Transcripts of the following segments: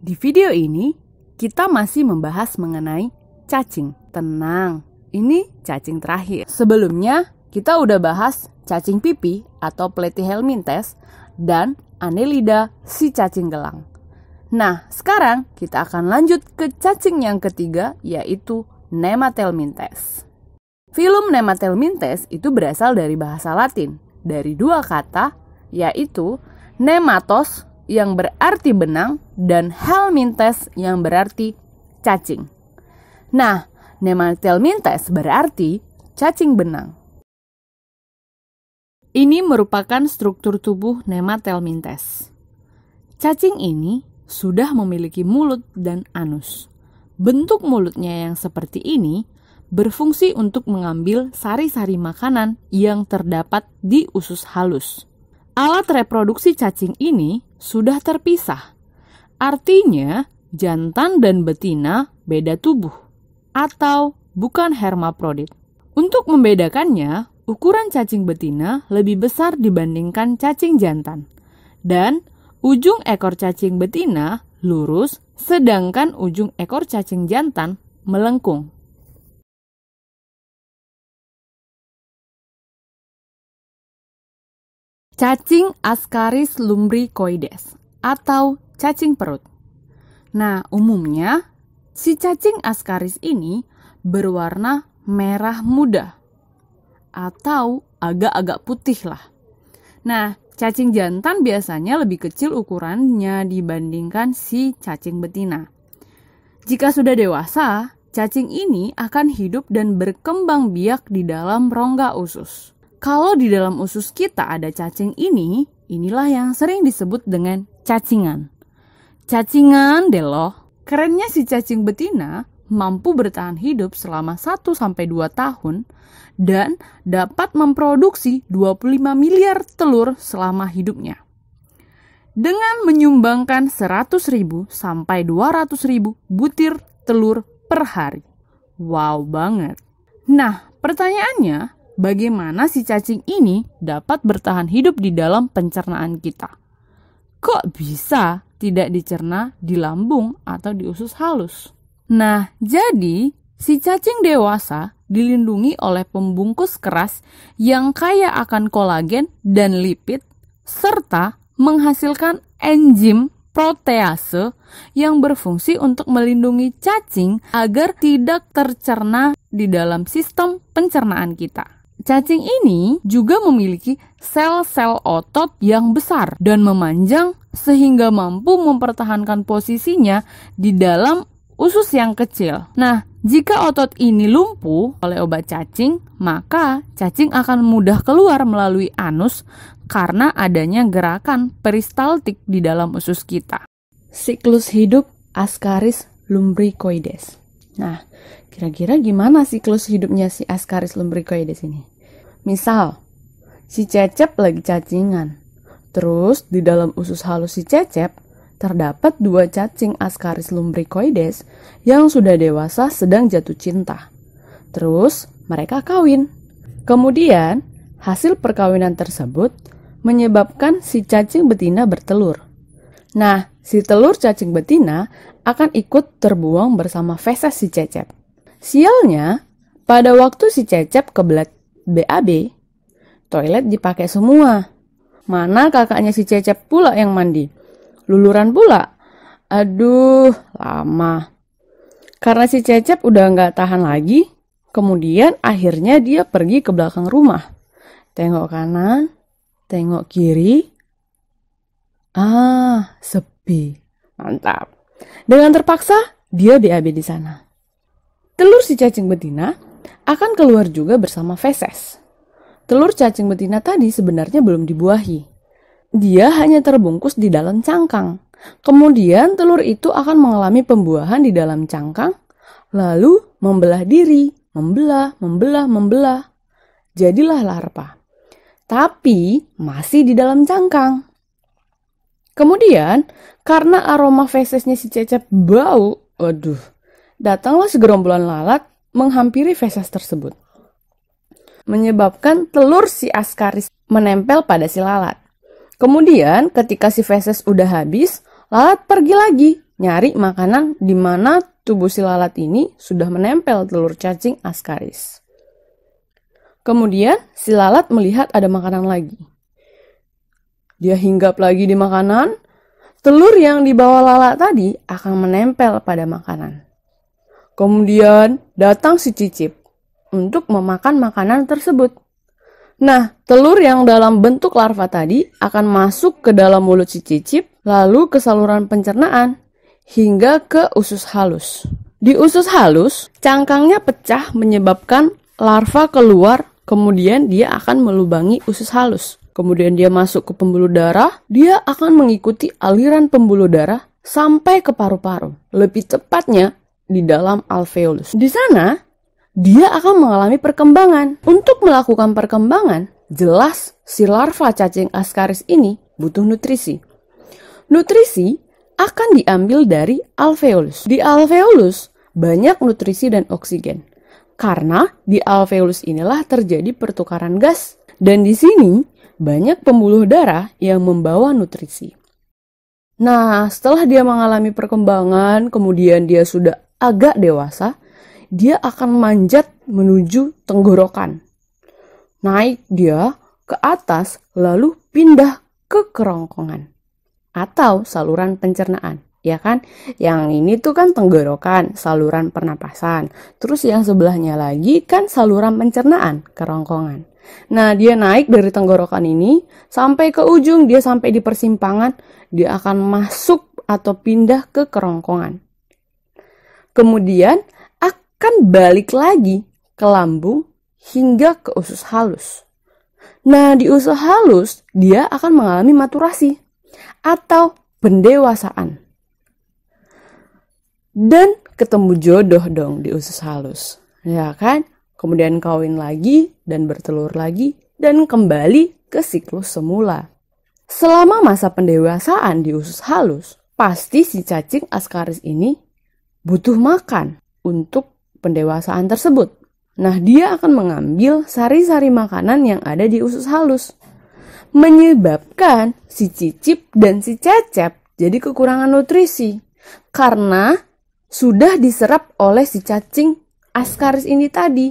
Di video ini, kita masih membahas mengenai cacing. Tenang, ini cacing terakhir. Sebelumnya, kita udah bahas cacing pipi atau platyhelminthes dan anelida si cacing gelang. Nah, sekarang kita akan lanjut ke cacing yang ketiga yaitu nematelminthes. Film nematelminthes itu berasal dari bahasa Latin dari dua kata yaitu nematos yang berarti benang dan helmintes yang berarti cacing. Nah, nematelmintes berarti cacing benang. Ini merupakan struktur tubuh nematelmintes. Cacing ini sudah memiliki mulut dan anus. Bentuk mulutnya yang seperti ini berfungsi untuk mengambil sari-sari makanan yang terdapat di usus halus. Alat reproduksi cacing ini sudah terpisah. Artinya, jantan dan betina beda tubuh atau bukan hermaprodit. Untuk membedakannya, ukuran cacing betina lebih besar dibandingkan cacing jantan. Dan ujung ekor cacing betina lurus sedangkan ujung ekor cacing jantan melengkung. Cacing Ascaris lumbricoides atau cacing perut. Nah, umumnya si cacing Ascaris ini berwarna merah muda atau agak-agak putih lah. Nah, cacing jantan biasanya lebih kecil ukurannya dibandingkan si cacing betina. Jika sudah dewasa, cacing ini akan hidup dan berkembang biak di dalam rongga usus. Kalau di dalam usus kita ada cacing ini, inilah yang sering disebut dengan cacingan. Cacingan deh loh. Kerennya si cacing betina mampu bertahan hidup selama 1-2 tahun dan dapat memproduksi 25 miliar telur selama hidupnya. Dengan menyumbangkan ribu sampai ribu butir telur per hari. Wow banget. Nah, pertanyaannya, bagaimana si cacing ini dapat bertahan hidup di dalam pencernaan kita. Kok bisa tidak dicerna di lambung atau di usus halus? Nah, jadi si cacing dewasa dilindungi oleh pembungkus keras yang kaya akan kolagen dan lipid serta menghasilkan enzim protease yang berfungsi untuk melindungi cacing agar tidak tercerna di dalam sistem pencernaan kita. Cacing ini juga memiliki sel-sel otot yang besar dan memanjang sehingga mampu mempertahankan posisinya di dalam usus yang kecil. Nah, jika otot ini lumpuh oleh obat cacing, maka cacing akan mudah keluar melalui anus karena adanya gerakan peristaltik di dalam usus kita. Siklus hidup Ascaris lumbricoides Nah, kira-kira gimana siklus hidupnya si Ascaris lumbricoides di sini? Misal, si cecep lagi cacingan. Terus di dalam usus halus si cecep terdapat dua cacing Ascaris lumbricoides yang sudah dewasa sedang jatuh cinta. Terus mereka kawin. Kemudian, hasil perkawinan tersebut menyebabkan si cacing betina bertelur. Nah, si telur cacing betina akan ikut terbuang bersama feses si cecep. Sialnya, pada waktu si cecep kebelet BAB, toilet dipakai semua. Mana kakaknya si cecep pula yang mandi? Luluran pula. Aduh, lama. Karena si cecep udah nggak tahan lagi, kemudian akhirnya dia pergi ke belakang rumah. Tengok kanan, tengok kiri, Ah, sepi. Mantap. Dengan terpaksa, dia BAB di sana. Telur si cacing betina akan keluar juga bersama feses. Telur cacing betina tadi sebenarnya belum dibuahi. Dia hanya terbungkus di dalam cangkang. Kemudian telur itu akan mengalami pembuahan di dalam cangkang, lalu membelah diri, membelah, membelah, membelah. Jadilah larva. Tapi masih di dalam cangkang. Kemudian, karena aroma fesesnya si Cecep bau, waduh, datanglah segerombolan lalat menghampiri feses tersebut. Menyebabkan telur si Askaris menempel pada si lalat. Kemudian, ketika si feses udah habis, lalat pergi lagi nyari makanan di mana tubuh si lalat ini sudah menempel telur cacing Askaris. Kemudian, si lalat melihat ada makanan lagi. Dia hinggap lagi di makanan. Telur yang dibawa Lala tadi akan menempel pada makanan. Kemudian datang si cicip untuk memakan makanan tersebut. Nah, telur yang dalam bentuk larva tadi akan masuk ke dalam mulut si cicip, lalu ke saluran pencernaan, hingga ke usus halus. Di usus halus, cangkangnya pecah menyebabkan larva keluar, kemudian dia akan melubangi usus halus kemudian dia masuk ke pembuluh darah, dia akan mengikuti aliran pembuluh darah sampai ke paru-paru. Lebih tepatnya di dalam alveolus. Di sana, dia akan mengalami perkembangan. Untuk melakukan perkembangan, jelas si larva cacing ascaris ini butuh nutrisi. Nutrisi akan diambil dari alveolus. Di alveolus, banyak nutrisi dan oksigen. Karena di alveolus inilah terjadi pertukaran gas. Dan di sini, banyak pembuluh darah yang membawa nutrisi. Nah, setelah dia mengalami perkembangan, kemudian dia sudah agak dewasa, dia akan manjat menuju tenggorokan. Naik dia ke atas lalu pindah ke kerongkongan atau saluran pencernaan ya kan? Yang ini tuh kan tenggorokan, saluran pernapasan. Terus yang sebelahnya lagi kan saluran pencernaan, kerongkongan. Nah, dia naik dari tenggorokan ini sampai ke ujung, dia sampai di persimpangan, dia akan masuk atau pindah ke kerongkongan. Kemudian akan balik lagi ke lambung hingga ke usus halus. Nah, di usus halus dia akan mengalami maturasi atau pendewasaan dan ketemu jodoh dong di usus halus. Ya kan? Kemudian kawin lagi dan bertelur lagi dan kembali ke siklus semula. Selama masa pendewasaan di usus halus, pasti si cacing askaris ini butuh makan untuk pendewasaan tersebut. Nah, dia akan mengambil sari-sari makanan yang ada di usus halus. Menyebabkan si cicip dan si cecep jadi kekurangan nutrisi. Karena sudah diserap oleh si cacing askaris ini tadi.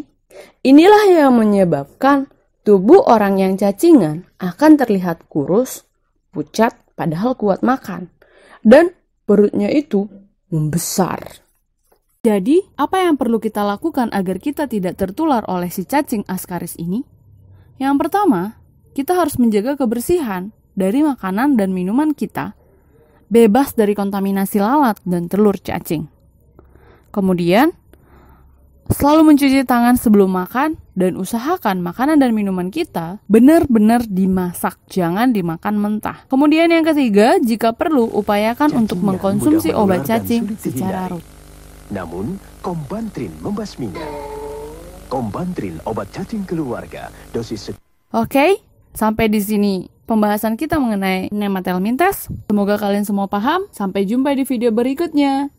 Inilah yang menyebabkan tubuh orang yang cacingan akan terlihat kurus, pucat, padahal kuat makan, dan perutnya itu membesar. Jadi, apa yang perlu kita lakukan agar kita tidak tertular oleh si cacing askaris ini? Yang pertama, kita harus menjaga kebersihan dari makanan dan minuman kita, bebas dari kontaminasi lalat dan telur cacing. Kemudian, selalu mencuci tangan sebelum makan dan usahakan makanan dan minuman kita benar-benar dimasak, jangan dimakan mentah. Kemudian yang ketiga, jika perlu upayakan Cacingnya untuk mengkonsumsi obat cacing secara rutin. Namun, kombantrin membasminya. Kombantrin obat cacing keluarga dosis Oke, okay, sampai di sini pembahasan kita mengenai nematelmintes. Semoga kalian semua paham. Sampai jumpa di video berikutnya.